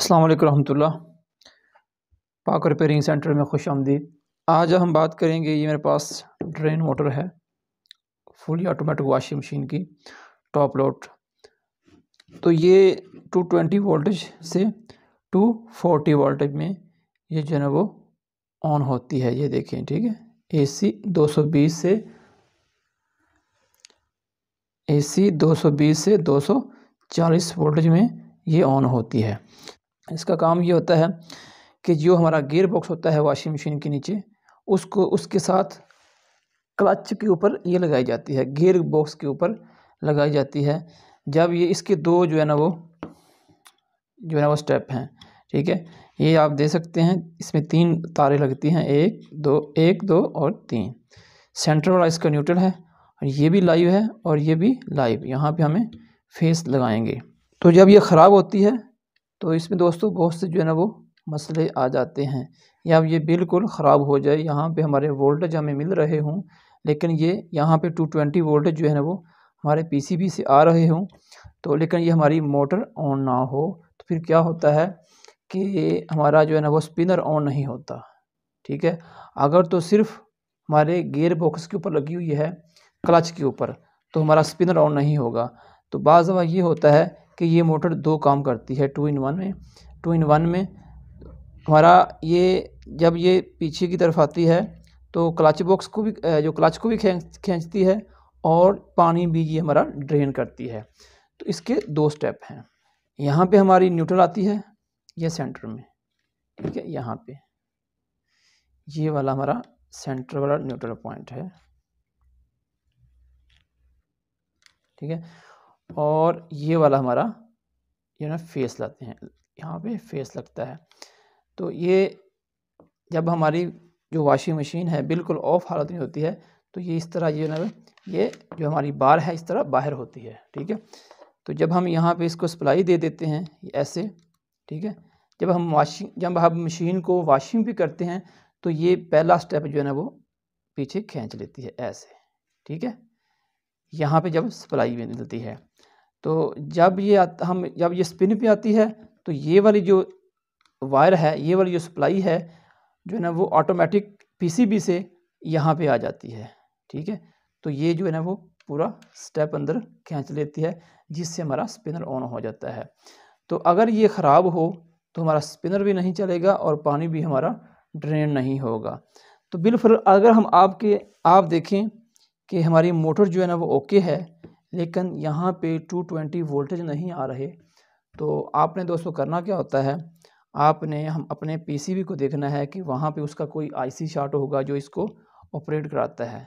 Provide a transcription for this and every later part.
असलम रहमतुल्लाह पाक repairing centre में खुश आमदी आज हम बात करेंगे ये मेरे पास ड्रेन मोटर है फुली ऑटोमेटिक वाशिंग मशीन की टॉप लोड तो ये 220 वोल्टेज से 240 वोल्टेज में ये जो है वो ऑन होती है ये देखें ठीक है एसी 220 से एसी 220 से 240 वोल्टेज में ये ऑन होती है इसका काम ये होता है कि जो हमारा गेयर बॉक्स होता है वाशिंग मशीन के नीचे उसको उसके साथ क्लच के ऊपर ये लगाई जाती है गेयर बॉक्स के ऊपर लगाई जाती है जब ये इसके दो जो है ना वो जो है ना वो स्टेप हैं ठीक है ये आप दे सकते हैं इसमें तीन तारे लगती हैं एक दो एक दो और तीन सेंटर वाला इसका न्यूट्रल है और ये भी लाइव है और ये भी लाइव यहाँ पे हमें फेस लगाएंगे तो जब ये ख़राब होती है तो इसमें दोस्तों बहुत से जो है ना वो मसले आ जाते हैं या ये बिल्कुल ख़राब हो जाए यहाँ पे हमारे वोल्टेज हमें मिल रहे हों लेकिन ये यहाँ पे 220 वोल्टेज जो है ना वो हमारे पीसीबी से आ रहे हों तो लेकिन ये हमारी मोटर ऑन ना हो तो फिर क्या होता है कि हमारा जो है ना वो स्पिनर ऑन नहीं होता ठीक है अगर तो सिर्फ हमारे गेयर बॉक्स के ऊपर लगी हुई है क्लच के ऊपर तो हमारा स्पिनर ऑन नहीं होगा तो बाज़ ये होता है कि ये मोटर दो काम करती है टू इन वन में टू इन वन में हमारा ये जब ये पीछे की तरफ आती है तो क्लच बॉक्स को भी जो क्लच को भी खींचती है और पानी भी ये हमारा ड्रेन करती है तो इसके दो स्टेप हैं यहाँ पे हमारी न्यूट्रल आती है ये सेंटर में ठीक है यहाँ पे ये वाला हमारा सेंटर वाला न्यूट्रल पॉइंट है ठीक है और ये वाला हमारा ये ना फेस लाते हैं यहाँ पे फेस लगता है तो ये जब हमारी जो वाशिंग मशीन है बिल्कुल ऑफ हालत में होती है तो ये इस तरह ये ना ये जो हमारी बार है इस तरह बाहर होती है ठीक है तो जब हम यहाँ पे इसको सप्लाई दे देते हैं ऐसे ठीक है जब हम वाशिंग जब हम मशीन को वाशिंग भी करते हैं तो ये पहला स्टेप जो है ना वो पीछे खींच लेती है ऐसे ठीक है यहाँ पे जब सप्लाई भी मिलती है तो जब ये हम जब ये स्पिन पे आती है तो ये वाली जो वायर है ये वाली जो सप्लाई है जो है ना वो ऑटोमेटिक पीसीबी से यहाँ पे आ जाती है ठीक है तो ये जो है ना वो पूरा स्टेप अंदर खींच लेती है जिससे हमारा स्पिनर ऑन हो जाता है तो अगर ये ख़राब हो तो हमारा स्पिनर भी नहीं चलेगा और पानी भी हमारा ड्रेन नहीं होगा तो बिल्कुल अगर हम आपके आप देखें कि हमारी मोटर जो है ना वो ओके है लेकिन यहाँ पे 220 वोल्टेज नहीं आ रहे तो आपने दोस्तों करना क्या होता है आपने हम अपने पीसीबी को देखना है कि वहाँ पे उसका कोई आईसी शार्ट होगा जो इसको ऑपरेट कराता है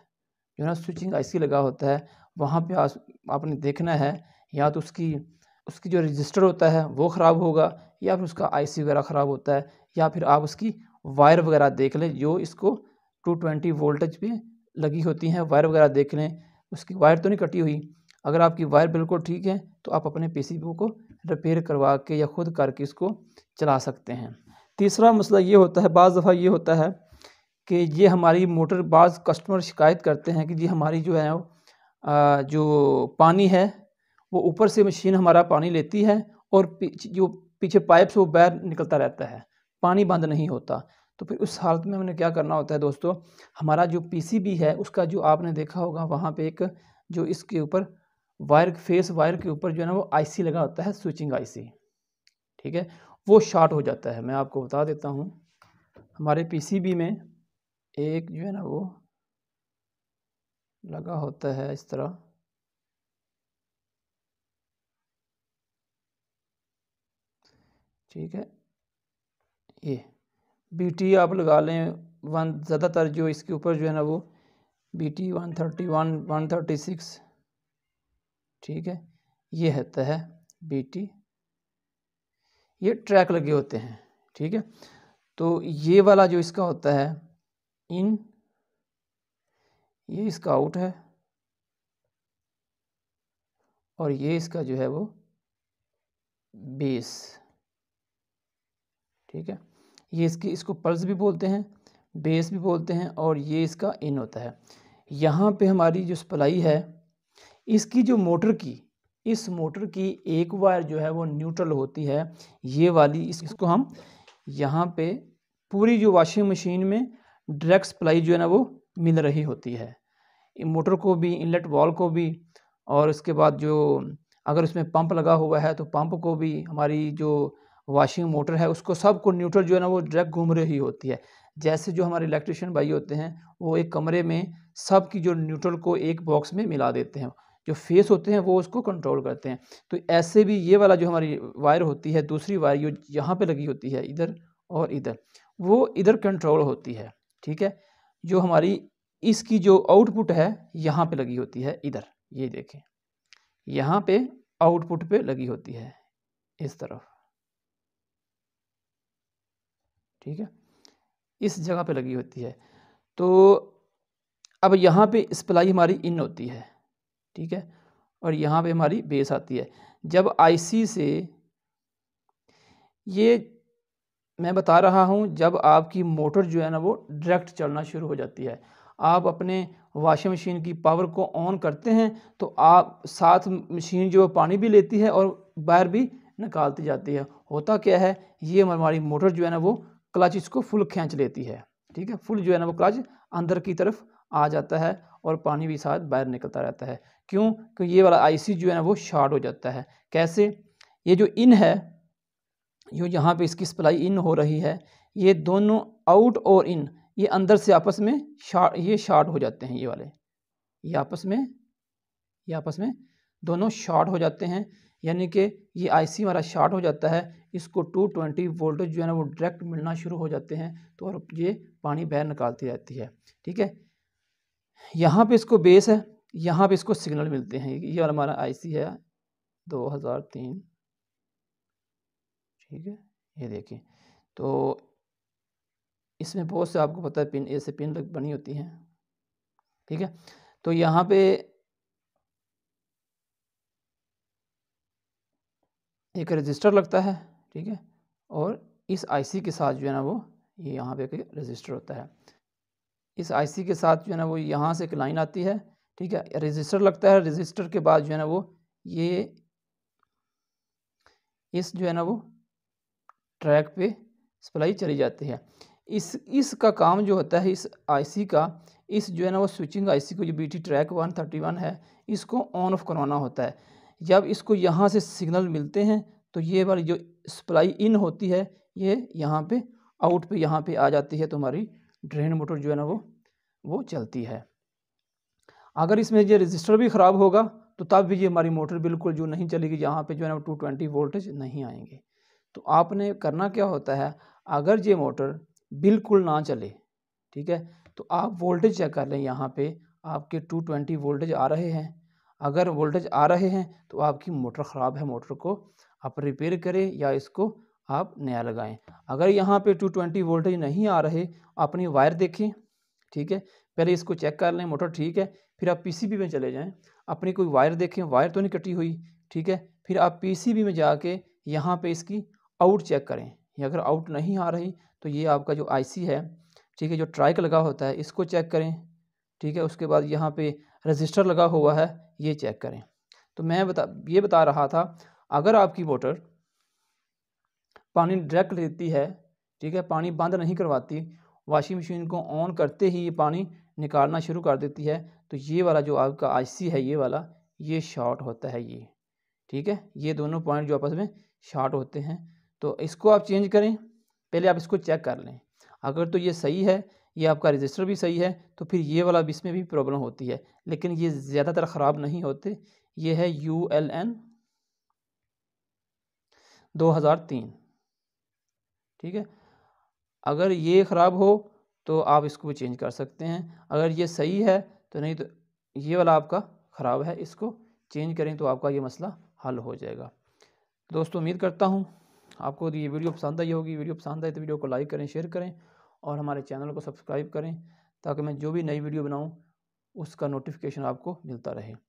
जो ना स्विचिंग आईसी लगा होता है वहाँ पे आपने देखना है या तो उसकी उसकी जो रजिस्टर होता है वो ख़राब होगा या फिर उसका आईसी वगैरह ख़राब होता है या फिर आप उसकी वायर वगैरह देख लें जो इसको 220 वोल्टेज पे लगी होती हैं वायर वगैरह देख लें उसकी वायर तो नहीं कटी हुई अगर आपकी वायर बिल्कुल ठीक है तो आप अपने पी को रिपेयर करवा के या ख़ुद करके इसको चला सकते हैं तीसरा मसला ये होता है बज़ दफ़ा ये होता है कि ये हमारी मोटर बाज़ कस्टमर शिकायत करते हैं कि जी हमारी जो है जो पानी है वो ऊपर से मशीन हमारा पानी लेती है और जो पीछे पाइप से वो बैर निकलता रहता है पानी बंद नहीं होता तो फिर उस हालत में हमने क्या करना होता है दोस्तों हमारा जो पीसीबी है उसका जो आपने देखा होगा वहाँ पे एक जो इसके ऊपर वायर फेस वायर के ऊपर जो है ना वो आईसी लगा होता है स्विचिंग आईसी ठीक है वो शॉर्ट हो जाता है मैं आपको बता देता हूँ हमारे पीसीबी में एक जो है ना वो लगा होता है इस तरह ठीक है ये बीटी आप लगा लें वन ज़्यादातर जो इसके ऊपर जो है ना वो BT one thirty one one thirty six ठीक है ये होता है टी ये ट्रैक लगे होते हैं ठीक है तो ये वाला जो इसका होता है इन ये इसका आउट है और ये इसका जो है वो बेस ठीक है ये इसकी इसको पल्स भी बोलते हैं बेस भी बोलते हैं और ये इसका इन होता है यहाँ पे हमारी जो सप्लाई है इसकी जो मोटर की इस मोटर की एक वायर जो है वो न्यूट्रल होती है ये वाली इसको हम यहाँ पे पूरी जो वॉशिंग मशीन में डायरेक्ट सप्लाई जो है ना वो मिल रही होती है मोटर को भी इनलेट वॉल को भी और उसके बाद जो अगर उसमें पंप लगा हुआ है तो पंप को भी हमारी जो वॉशिंग मोटर है उसको सब को न्यूट्रल जो है ना वो डायरेक्ट घूम रही होती है जैसे जो हमारे इलेक्ट्रिशियन भाई होते हैं वो एक कमरे में सब की जो न्यूट्रल को एक बॉक्स में मिला देते हैं जो फेस होते हैं वो उसको कंट्रोल करते हैं तो ऐसे भी ये वाला जो हमारी वायर होती है दूसरी वायर जो यहाँ पे लगी होती है इधर और इधर वो इधर कंट्रोल होती है ठीक है जो हमारी इसकी जो आउटपुट है यहाँ पे लगी होती है इधर ये देखें यहाँ पे आउटपुट पे लगी होती है इस तरफ ठीक है इस जगह पे लगी होती है तो अब यहाँ पे सप्लाई हमारी इन होती है ठीक है और यहाँ पे हमारी बेस आती है जब आईसी से ये मैं बता रहा हूँ जब आपकी मोटर जो है ना वो डायरेक्ट चलना शुरू हो जाती है आप अपने वाशिंग मशीन की पावर को ऑन करते हैं तो आप साथ मशीन जो पानी भी लेती है और बाहर भी निकालती जाती है होता क्या है ये हमारी मोटर जो है ना वो क्लच इसको फुल खींच लेती है ठीक है फुल जो है ना वो क्लच अंदर की तरफ आ जाता है और पानी भी साथ बाहर निकलता रहता है क्यों क्योंकि ये वाला आईसी जो है ना वो शार्ट हो जाता है कैसे ये जो इन है जो यहाँ पे इसकी सप्लाई इन हो रही है ये दोनों आउट और इन ये अंदर से आपस में शार्ट ये शार्ट हो जाते हैं ये वाले ये आपस में ये आपस में दोनों शार्ट हो जाते हैं यानी कि ये आईसी हमारा शार्ट हो जाता है इसको 220 वोल्टेज जो है ना वो डायरेक्ट मिलना शुरू हो जाते हैं तो और ये पानी बाहर निकालती रहती है ठीक है यहाँ पे इसको बेस है यहाँ पे इसको सिग्नल मिलते हैं ये वाला हमारा आईसी है 2003 ठीक है ये देखिए तो इसमें बहुत से आपको पता है पिन ए से पिन बनी होती हैं ठीक है तो यहाँ पे एक रजिस्टर लगता है ठीक है और इस आईसी के साथ जो है ना वो ये यहाँ पे एक रजिस्टर होता है इस आईसी के साथ जो है ना वो यहाँ से एक लाइन आती है ठीक है रजिस्टर लगता है रजिस्टर के बाद जो है ना वो ये इस जो है ना वो ट्रैक पे सप्लाई चली जाती है इस इसका काम जो होता है इस आईसी का इस जो है ना वो स्विचिंग आईसी को जो BT track one thirty one है इसको ऑन ऑफ करवाना होता है जब इसको यहाँ से सिग्नल मिलते हैं तो ये वाली जो सप्लाई इन होती है ये यहाँ पे आउट पे यहाँ पे आ जाती है तुम्हारी ड्रेन मोटर जो है ना वो वो चलती है अगर इसमें ये रजिस्टर भी ख़राब होगा तो तब भी ये हमारी मोटर बिल्कुल जो नहीं चलेगी जहाँ पे जो है ना टू ट्वेंटी वोल्टेज नहीं आएंगे तो आपने करना क्या होता है अगर ये मोटर बिल्कुल ना चले ठीक है तो आप वोल्टेज चेक कर लें यहाँ पे आपके टू ट्वेंटी वोल्टेज आ रहे हैं अगर वोल्टेज आ रहे हैं तो आपकी मोटर ख़राब है मोटर को आप रिपेयर करें या इसको आप नया लगाएं अगर यहाँ पे 220 वोल्टेज नहीं आ रहे अपनी वायर देखें ठीक है पहले इसको चेक कर लें मोटर ठीक है फिर आप पीसीबी में चले जाएं अपनी कोई वायर देखें वायर तो नहीं कटी हुई ठीक है फिर आप पीसीबी में जाके यहाँ पे इसकी आउट चेक करें अगर आउट नहीं आ रही तो ये आपका जो आईसी है ठीक है जो ट्राइक लगा होता है इसको चेक करें ठीक है उसके बाद यहाँ पे रजिस्टर लगा हुआ है ये चेक करें तो मैं बता ये बता रहा था अगर आपकी मोटर पानी डायरेक्ट लेती है ठीक है पानी बंद नहीं करवाती वॉशिंग मशीन को ऑन करते ही ये पानी निकालना शुरू कर देती है तो ये वाला जो आपका आईसी है ये वाला ये शॉर्ट होता है ये ठीक है ये दोनों पॉइंट जो आपस में शॉर्ट होते हैं तो इसको आप चेंज करें पहले आप इसको चेक कर लें अगर तो ये सही है ये आपका रजिस्टर भी सही है तो फिर ये वाला भी इसमें भी प्रॉब्लम होती है लेकिन ये ज़्यादातर ख़राब नहीं होते ये है यू एल एन दो हज़ार तीन ठीक है अगर ये ख़राब हो तो आप इसको भी चेंज कर सकते हैं अगर ये सही है तो नहीं तो ये वाला आपका ख़राब है इसको चेंज करें तो आपका ये मसला हल हो जाएगा तो दोस्तों उम्मीद करता हूँ आपको ये वीडियो पसंद आई होगी वीडियो पसंद आए तो वीडियो को लाइक करें शेयर करें और हमारे चैनल को सब्सक्राइब करें ताकि मैं जो भी नई वीडियो बनाऊँ उसका नोटिफिकेशन आपको मिलता रहे